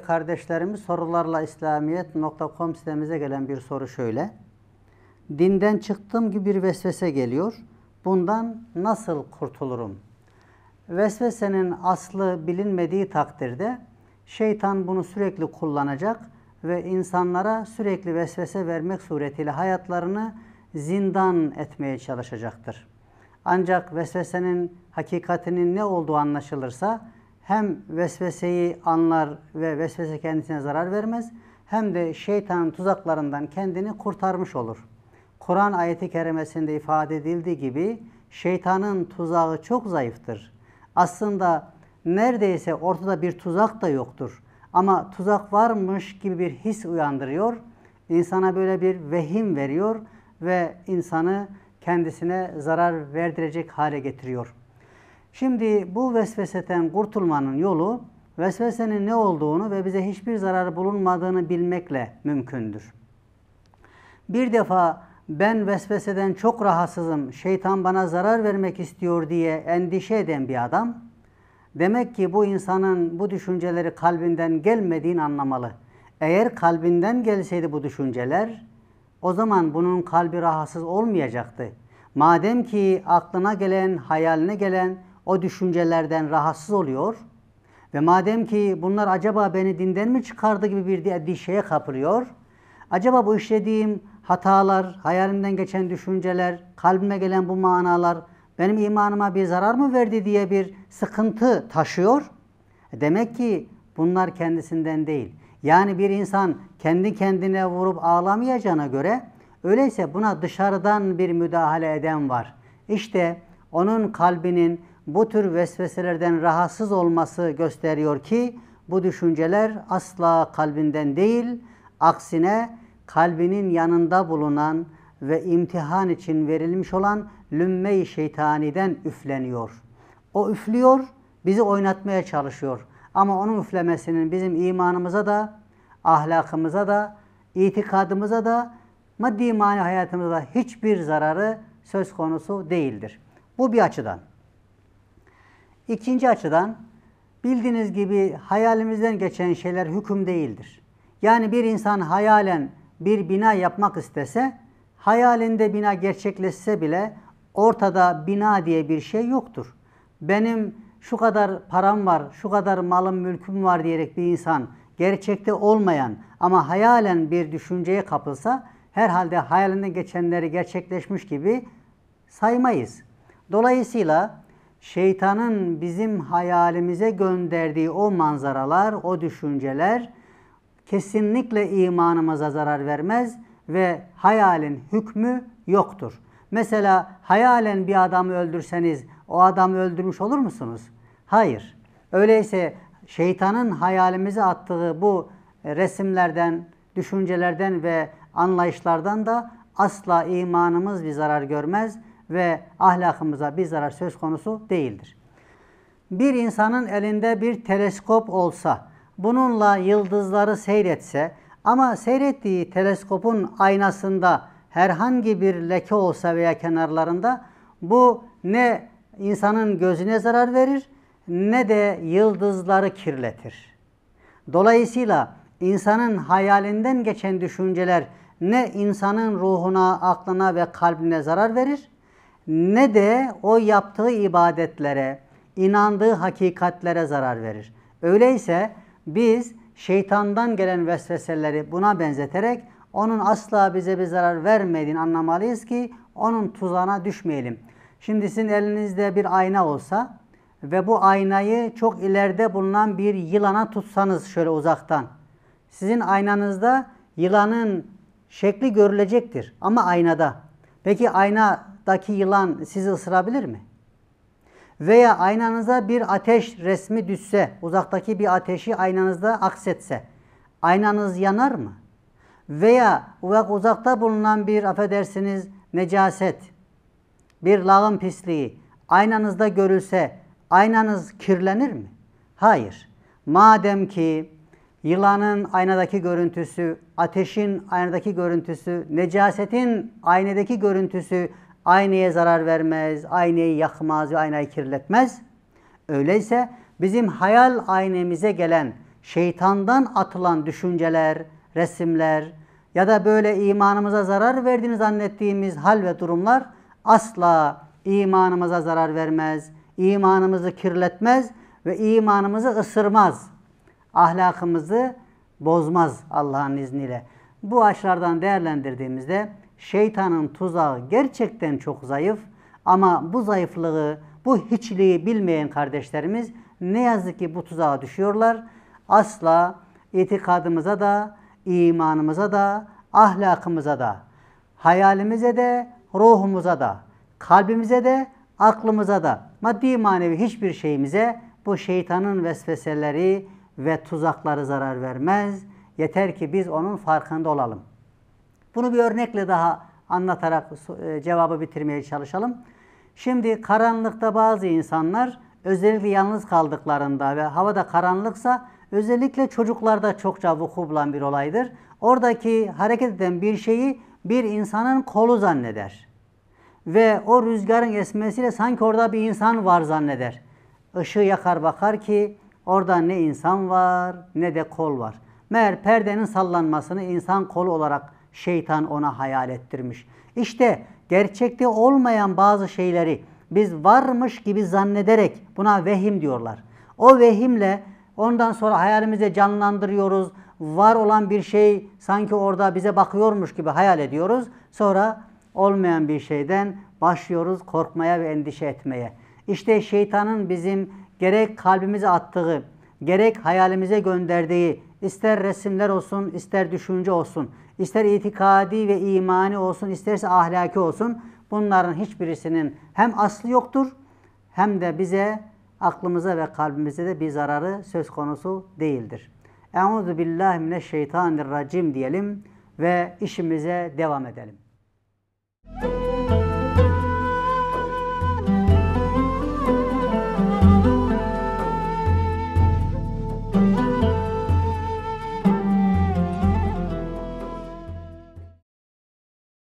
değerli kardeşlerimiz sorularla İslamiyet.com sitemize gelen bir soru şöyle. Dinden çıktığım gibi bir vesvese geliyor. Bundan nasıl kurtulurum? Vesvesenin aslı bilinmediği takdirde şeytan bunu sürekli kullanacak ve insanlara sürekli vesvese vermek suretiyle hayatlarını zindan etmeye çalışacaktır. Ancak vesvesenin hakikatinin ne olduğu anlaşılırsa hem vesveseyi anlar ve vesvese kendisine zarar vermez hem de şeytanın tuzaklarından kendini kurtarmış olur. Kur'an ayeti kerimesinde ifade edildiği gibi şeytanın tuzağı çok zayıftır. Aslında neredeyse ortada bir tuzak da yoktur. Ama tuzak varmış gibi bir his uyandırıyor. İnsana böyle bir vehim veriyor ve insanı kendisine zarar verdirecek hale getiriyor. Şimdi bu vesveseten kurtulmanın yolu vesvesenin ne olduğunu ve bize hiçbir zarar bulunmadığını bilmekle mümkündür. Bir defa ben vesveseden çok rahatsızım, şeytan bana zarar vermek istiyor diye endişe eden bir adam, demek ki bu insanın bu düşünceleri kalbinden gelmediğini anlamalı. Eğer kalbinden gelseydi bu düşünceler, o zaman bunun kalbi rahatsız olmayacaktı. Madem ki aklına gelen, hayaline gelen o düşüncelerden rahatsız oluyor ve madem ki bunlar acaba beni dinden mi çıkardı gibi bir endişeye kapılıyor, acaba bu işlediğim hatalar, hayalimden geçen düşünceler, kalbime gelen bu manalar benim imanıma bir zarar mı verdi diye bir sıkıntı taşıyor. E demek ki bunlar kendisinden değil. Yani bir insan kendi kendine vurup ağlamayacağına göre öyleyse buna dışarıdan bir müdahale eden var. İşte onun kalbinin bu tür vesveselerden rahatsız olması gösteriyor ki bu düşünceler asla kalbinden değil, aksine kalbinin yanında bulunan ve imtihan için verilmiş olan lümme-i şeytaniden üfleniyor. O üflüyor, bizi oynatmaya çalışıyor. Ama onun üflemesinin bizim imanımıza da, ahlakımıza da, itikadımıza da, maddi mani hayatımıza da hiçbir zararı söz konusu değildir. Bu bir açıdan. İkinci açıdan bildiğiniz gibi hayalimizden geçen şeyler hüküm değildir. Yani bir insan hayalen bir bina yapmak istese, hayalinde bina gerçekleşse bile ortada bina diye bir şey yoktur. Benim şu kadar param var, şu kadar malım mülküm var diyerek bir insan gerçekte olmayan ama hayalen bir düşünceye kapılsa herhalde hayalinde geçenleri gerçekleşmiş gibi saymayız. Dolayısıyla şeytanın bizim hayalimize gönderdiği o manzaralar, o düşünceler kesinlikle imanımıza zarar vermez ve hayalin hükmü yoktur. Mesela hayalen bir adamı öldürseniz o adamı öldürmüş olur musunuz? Hayır. Öyleyse şeytanın hayalimize attığı bu resimlerden, düşüncelerden ve anlayışlardan da asla imanımız bir zarar görmez ve ahlakımıza bir zarar söz konusu değildir. Bir insanın elinde bir teleskop olsa, bununla yıldızları seyretse ama seyrettiği teleskopun aynasında herhangi bir leke olsa veya kenarlarında bu ne insanın gözüne zarar verir ne de yıldızları kirletir. Dolayısıyla insanın hayalinden geçen düşünceler ne insanın ruhuna, aklına ve kalbine zarar verir ne de o yaptığı ibadetlere, inandığı hakikatlere zarar verir. Öyleyse biz şeytandan gelen vesveseleri buna benzeterek onun asla bize bir zarar vermediğini anlamalıyız ki onun tuzağına düşmeyelim. Şimdi sizin elinizde bir ayna olsa ve bu aynayı çok ileride bulunan bir yılana tutsanız şöyle uzaktan. Sizin aynanızda yılanın şekli görülecektir ama aynada. Peki aynadaki yılan sizi ısırabilir mi? Veya aynanıza bir ateş resmi düşse, uzaktaki bir ateşi aynanızda aksetse, aynanız yanar mı? Veya uzakta bulunan bir, affedersiniz, necaset, bir lağım pisliği aynanızda görülse, aynanız kirlenir mi? Hayır. Madem ki yılanın aynadaki görüntüsü, ateşin aynadaki görüntüsü, necasetin aynadaki görüntüsü aynaya zarar vermez, aynayı yakmaz ve aynayı kirletmez. Öyleyse bizim hayal aynemize gelen şeytandan atılan düşünceler, resimler ya da böyle imanımıza zarar verdiğini zannettiğimiz hal ve durumlar asla imanımıza zarar vermez, imanımızı kirletmez ve imanımızı ısırmaz ahlakımızı bozmaz Allah'ın izniyle. Bu açlardan değerlendirdiğimizde şeytanın tuzağı gerçekten çok zayıf ama bu zayıflığı, bu hiçliği bilmeyen kardeşlerimiz ne yazık ki bu tuzağa düşüyorlar. Asla itikadımıza da, imanımıza da, ahlakımıza da, hayalimize de, ruhumuza da, kalbimize de, aklımıza da, maddi manevi hiçbir şeyimize bu şeytanın vesveseleri, ve tuzakları zarar vermez. Yeter ki biz onun farkında olalım. Bunu bir örnekle daha anlatarak e, cevabı bitirmeye çalışalım. Şimdi karanlıkta bazı insanlar özellikle yalnız kaldıklarında ve havada karanlıksa özellikle çocuklarda çokça vuku bulan bir olaydır. Oradaki hareket eden bir şeyi bir insanın kolu zanneder. Ve o rüzgarın esmesiyle sanki orada bir insan var zanneder. Işığı yakar bakar ki Orada ne insan var ne de kol var. Meğer perdenin sallanmasını insan kolu olarak şeytan ona hayal ettirmiş. İşte gerçekte olmayan bazı şeyleri biz varmış gibi zannederek buna vehim diyorlar. O vehimle ondan sonra hayalimize canlandırıyoruz. Var olan bir şey sanki orada bize bakıyormuş gibi hayal ediyoruz. Sonra olmayan bir şeyden başlıyoruz korkmaya ve endişe etmeye. İşte şeytanın bizim gerek kalbimize attığı, gerek hayalimize gönderdiği, ister resimler olsun, ister düşünce olsun, ister itikadi ve imani olsun, isterse ahlaki olsun, bunların hiçbirisinin hem aslı yoktur, hem de bize, aklımıza ve kalbimize de bir zararı söz konusu değildir. Euzu billahi mineşşeytanirracim diyelim ve işimize devam edelim.